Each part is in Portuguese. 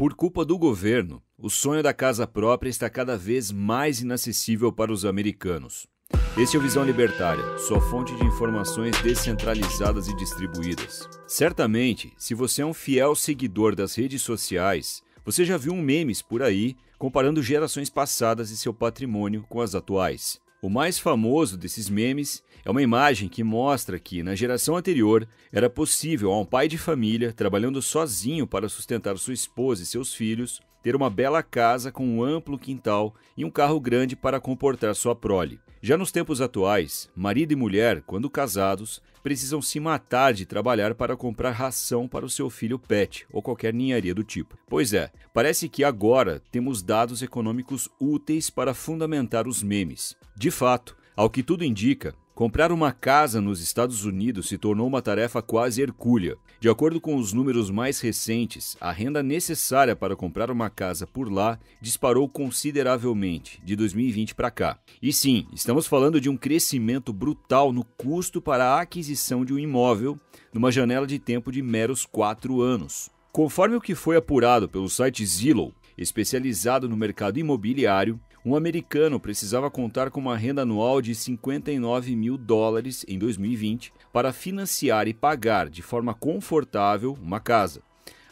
Por culpa do governo, o sonho da casa própria está cada vez mais inacessível para os americanos. Este é o Visão Libertária, sua fonte de informações descentralizadas e distribuídas. Certamente, se você é um fiel seguidor das redes sociais, você já viu um memes por aí comparando gerações passadas e seu patrimônio com as atuais. O mais famoso desses memes é uma imagem que mostra que, na geração anterior, era possível a um pai de família, trabalhando sozinho para sustentar sua esposa e seus filhos, ter uma bela casa com um amplo quintal e um carro grande para comportar sua prole. Já nos tempos atuais, marido e mulher, quando casados, precisam se matar de trabalhar para comprar ração para o seu filho pet ou qualquer ninharia do tipo. Pois é, parece que agora temos dados econômicos úteis para fundamentar os memes. De fato, ao que tudo indica, Comprar uma casa nos Estados Unidos se tornou uma tarefa quase hercúlea. De acordo com os números mais recentes, a renda necessária para comprar uma casa por lá disparou consideravelmente de 2020 para cá. E sim, estamos falando de um crescimento brutal no custo para a aquisição de um imóvel numa janela de tempo de meros quatro anos. Conforme o que foi apurado pelo site Zillow, especializado no mercado imobiliário, um americano precisava contar com uma renda anual de 59 mil dólares em 2020 para financiar e pagar de forma confortável uma casa.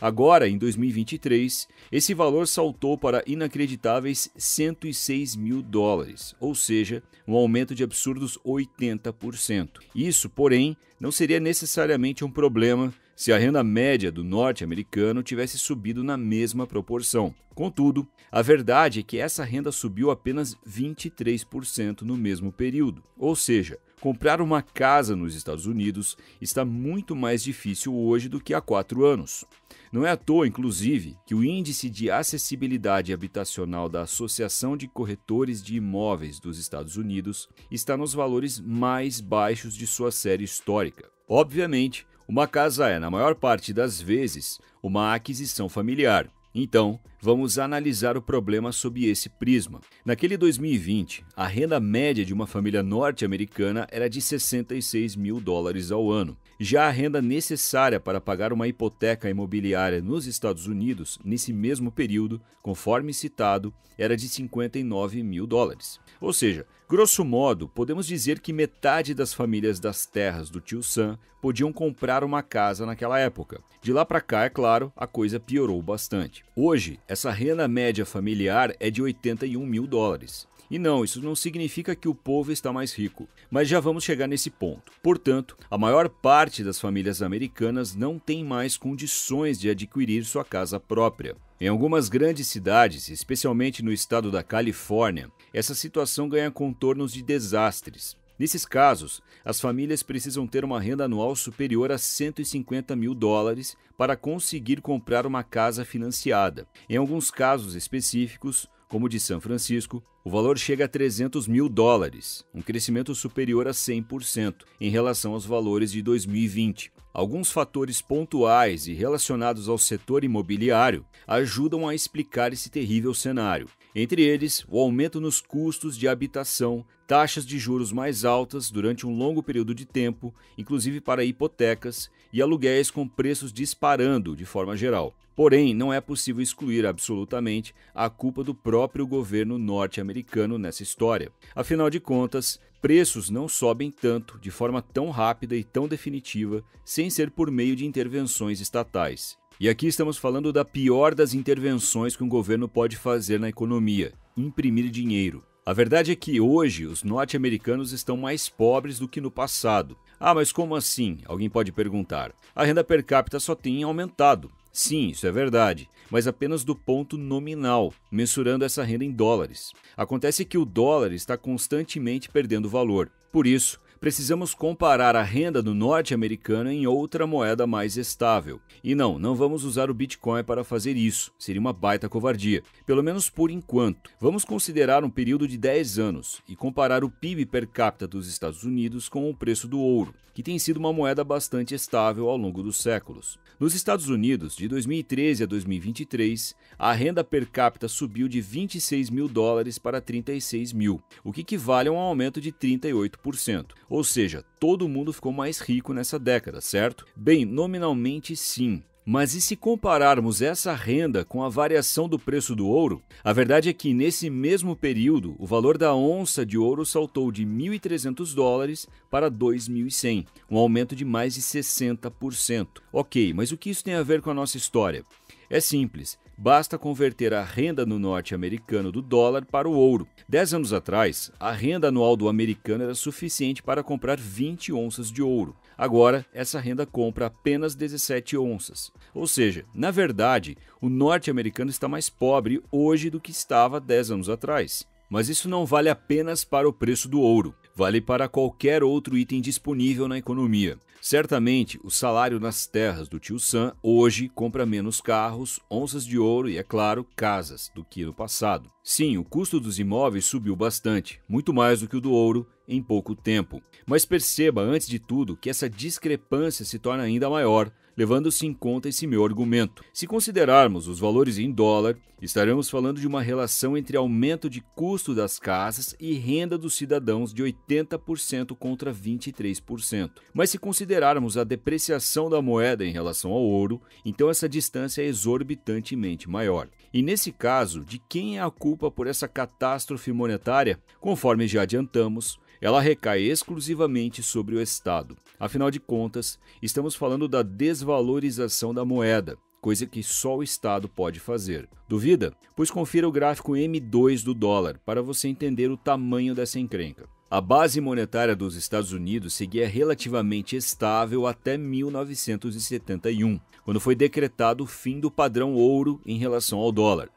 Agora, em 2023, esse valor saltou para inacreditáveis 106 mil dólares, ou seja, um aumento de absurdos 80%. Isso, porém, não seria necessariamente um problema se a renda média do norte-americano tivesse subido na mesma proporção. Contudo, a verdade é que essa renda subiu apenas 23% no mesmo período. Ou seja, comprar uma casa nos Estados Unidos está muito mais difícil hoje do que há quatro anos. Não é à toa, inclusive, que o Índice de Acessibilidade Habitacional da Associação de Corretores de Imóveis dos Estados Unidos está nos valores mais baixos de sua série histórica. Obviamente, uma casa é, na maior parte das vezes, uma aquisição familiar. Então, vamos analisar o problema sob esse prisma. Naquele 2020, a renda média de uma família norte-americana era de 66 mil dólares ao ano. Já a renda necessária para pagar uma hipoteca imobiliária nos Estados Unidos, nesse mesmo período, conforme citado, era de 59 mil dólares. Ou seja, Grosso modo, podemos dizer que metade das famílias das terras do tio Sam podiam comprar uma casa naquela época. De lá para cá, é claro, a coisa piorou bastante. Hoje, essa renda média familiar é de 81 mil dólares. E não, isso não significa que o povo está mais rico, mas já vamos chegar nesse ponto. Portanto, a maior parte das famílias americanas não tem mais condições de adquirir sua casa própria. Em algumas grandes cidades, especialmente no estado da Califórnia, essa situação ganha contornos de desastres. Nesses casos, as famílias precisam ter uma renda anual superior a 150 mil dólares para conseguir comprar uma casa financiada. Em alguns casos específicos, como o de São Francisco, o valor chega a 300 mil dólares, um crescimento superior a 100% em relação aos valores de 2020. Alguns fatores pontuais e relacionados ao setor imobiliário ajudam a explicar esse terrível cenário. Entre eles, o aumento nos custos de habitação, taxas de juros mais altas durante um longo período de tempo, inclusive para hipotecas, e aluguéis com preços disparando de forma geral. Porém, não é possível excluir absolutamente a culpa do próprio governo norte-americano nessa história. Afinal de contas, preços não sobem tanto, de forma tão rápida e tão definitiva, sem ser por meio de intervenções estatais. E aqui estamos falando da pior das intervenções que um governo pode fazer na economia: imprimir dinheiro. A verdade é que hoje os norte-americanos estão mais pobres do que no passado. Ah, mas como assim? Alguém pode perguntar. A renda per capita só tem aumentado. Sim, isso é verdade, mas apenas do ponto nominal, mensurando essa renda em dólares. Acontece que o dólar está constantemente perdendo valor. Por isso, precisamos comparar a renda do norte-americano em outra moeda mais estável. E não, não vamos usar o Bitcoin para fazer isso, seria uma baita covardia, pelo menos por enquanto. Vamos considerar um período de 10 anos e comparar o PIB per capita dos Estados Unidos com o preço do ouro, que tem sido uma moeda bastante estável ao longo dos séculos. Nos Estados Unidos, de 2013 a 2023, a renda per capita subiu de 26 mil dólares para 36 mil, o que equivale a um aumento de 38%. Ou seja, todo mundo ficou mais rico nessa década, certo? Bem, nominalmente sim. Mas e se compararmos essa renda com a variação do preço do ouro? A verdade é que nesse mesmo período, o valor da onça de ouro saltou de 1.300 dólares para 2.100, um aumento de mais de 60%. Ok, mas o que isso tem a ver com a nossa história? É simples, basta converter a renda no norte americano do dólar para o ouro. Dez anos atrás, a renda anual do americano era suficiente para comprar 20 onças de ouro. Agora, essa renda compra apenas 17 onças. Ou seja, na verdade, o norte-americano está mais pobre hoje do que estava 10 anos atrás. Mas isso não vale apenas para o preço do ouro vale para qualquer outro item disponível na economia. Certamente, o salário nas terras do tio Sam hoje compra menos carros, onças de ouro e, é claro, casas do que no passado. Sim, o custo dos imóveis subiu bastante, muito mais do que o do ouro em pouco tempo. Mas perceba, antes de tudo, que essa discrepância se torna ainda maior levando-se em conta esse meu argumento. Se considerarmos os valores em dólar, estaremos falando de uma relação entre aumento de custo das casas e renda dos cidadãos de 80% contra 23%. Mas se considerarmos a depreciação da moeda em relação ao ouro, então essa distância é exorbitantemente maior. E nesse caso, de quem é a culpa por essa catástrofe monetária? Conforme já adiantamos, ela recai exclusivamente sobre o Estado. Afinal de contas, estamos falando da desvalorização desvalorização da moeda, coisa que só o Estado pode fazer. Duvida? Pois confira o gráfico M2 do dólar para você entender o tamanho dessa encrenca. A base monetária dos Estados Unidos seguia relativamente estável até 1971, quando foi decretado o fim do padrão ouro em relação ao dólar.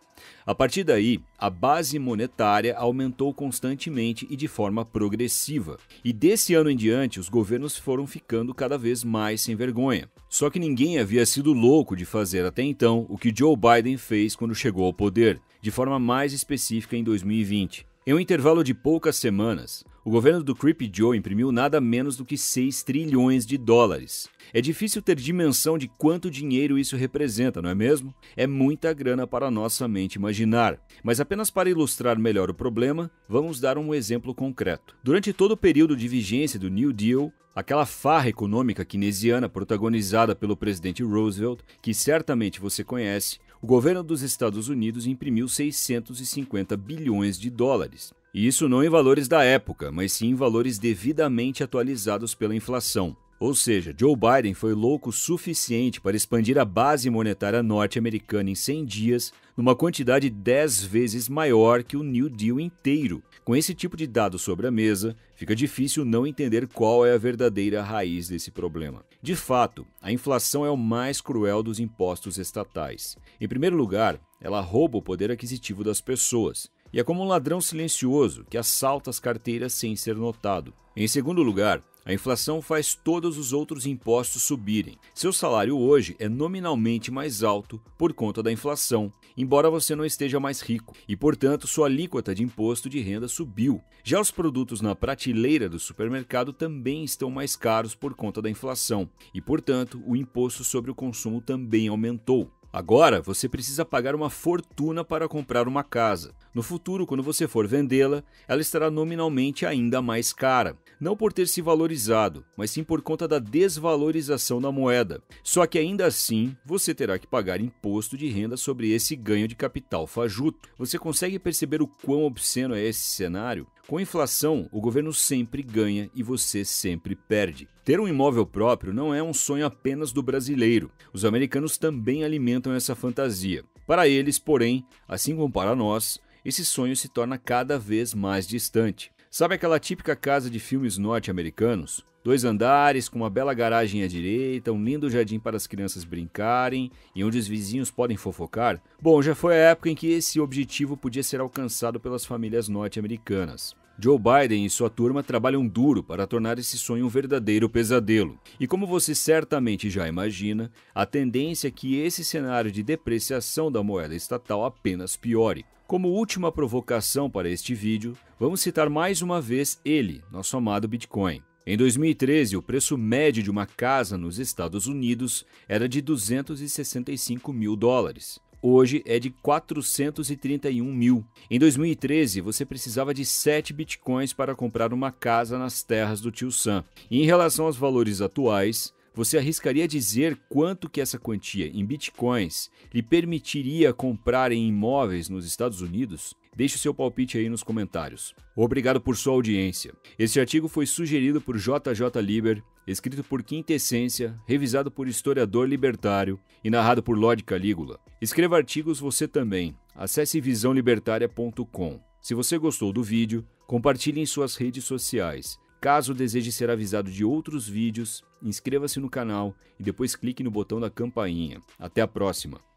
A partir daí, a base monetária aumentou constantemente e de forma progressiva. E desse ano em diante, os governos foram ficando cada vez mais sem vergonha. Só que ninguém havia sido louco de fazer até então o que Joe Biden fez quando chegou ao poder, de forma mais específica em 2020. Em um intervalo de poucas semanas, o governo do Creepy Joe imprimiu nada menos do que 6 trilhões de dólares. É difícil ter dimensão de quanto dinheiro isso representa, não é mesmo? É muita grana para nossa mente imaginar. Mas apenas para ilustrar melhor o problema, vamos dar um exemplo concreto. Durante todo o período de vigência do New Deal, Aquela farra econômica keynesiana protagonizada pelo presidente Roosevelt, que certamente você conhece, o governo dos Estados Unidos imprimiu 650 bilhões de dólares. E isso não em valores da época, mas sim em valores devidamente atualizados pela inflação. Ou seja, Joe Biden foi louco o suficiente para expandir a base monetária norte-americana em 100 dias, numa quantidade 10 vezes maior que o New Deal inteiro. Com esse tipo de dado sobre a mesa, fica difícil não entender qual é a verdadeira raiz desse problema. De fato, a inflação é o mais cruel dos impostos estatais. Em primeiro lugar, ela rouba o poder aquisitivo das pessoas e é como um ladrão silencioso que assalta as carteiras sem ser notado. Em segundo lugar, a inflação faz todos os outros impostos subirem. Seu salário hoje é nominalmente mais alto por conta da inflação, embora você não esteja mais rico, e portanto sua alíquota de imposto de renda subiu. Já os produtos na prateleira do supermercado também estão mais caros por conta da inflação, e portanto o imposto sobre o consumo também aumentou. Agora, você precisa pagar uma fortuna para comprar uma casa. No futuro, quando você for vendê-la, ela estará nominalmente ainda mais cara. Não por ter se valorizado, mas sim por conta da desvalorização da moeda. Só que ainda assim, você terá que pagar imposto de renda sobre esse ganho de capital fajuto. Você consegue perceber o quão obsceno é esse cenário? Com inflação, o governo sempre ganha e você sempre perde. Ter um imóvel próprio não é um sonho apenas do brasileiro. Os americanos também alimentam essa fantasia. Para eles, porém, assim como para nós, esse sonho se torna cada vez mais distante. Sabe aquela típica casa de filmes norte-americanos? Dois andares, com uma bela garagem à direita, um lindo jardim para as crianças brincarem e onde os vizinhos podem fofocar? Bom, já foi a época em que esse objetivo podia ser alcançado pelas famílias norte-americanas. Joe Biden e sua turma trabalham duro para tornar esse sonho um verdadeiro pesadelo. E como você certamente já imagina, a tendência é que esse cenário de depreciação da moeda estatal apenas piore. Como última provocação para este vídeo, vamos citar mais uma vez ele, nosso amado Bitcoin. Em 2013, o preço médio de uma casa nos Estados Unidos era de 265 mil dólares. Hoje é de 431 mil. Em 2013, você precisava de 7 bitcoins para comprar uma casa nas terras do tio Sam. E em relação aos valores atuais, você arriscaria dizer quanto que essa quantia em bitcoins lhe permitiria comprar em imóveis nos Estados Unidos? Deixe seu palpite aí nos comentários. Obrigado por sua audiência. Este artigo foi sugerido por JJ Liber, escrito por Quintessência, revisado por historiador libertário e narrado por Lord Calígula. Escreva artigos você também. Acesse visãolibertaria.com. Se você gostou do vídeo, compartilhe em suas redes sociais. Caso deseje ser avisado de outros vídeos, inscreva-se no canal e depois clique no botão da campainha. Até a próxima!